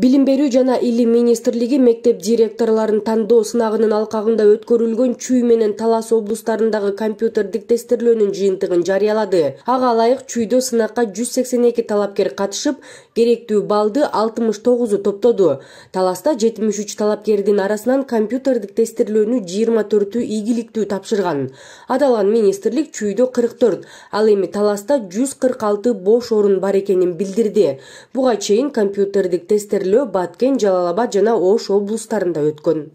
билим берүү жана илим министрлиги мектеп директорлорун тандоо сынагынын алкагында өткөрүлгөн чүй менен талас облустарындагы компьютердик тестирлөөнүн жыйынтыгын жарыялады ага ылайык чүйдө сынакка жүз сексен эки талапкер катышып керектүү балды алтымыш тогузу топтоду таласта жетимиш үч талапкердин арасынан компьютердик тестирлөөнү жыйырма төртү ийгиликтүү тапшырган аталган министрлик чүйдө кырк төрт ал эми таласта жүз кырк алты бош орун бар экенин билдирди буга чейин компьютердик тестер тирлөө баткен жалал абад жана ош облустарында өткөн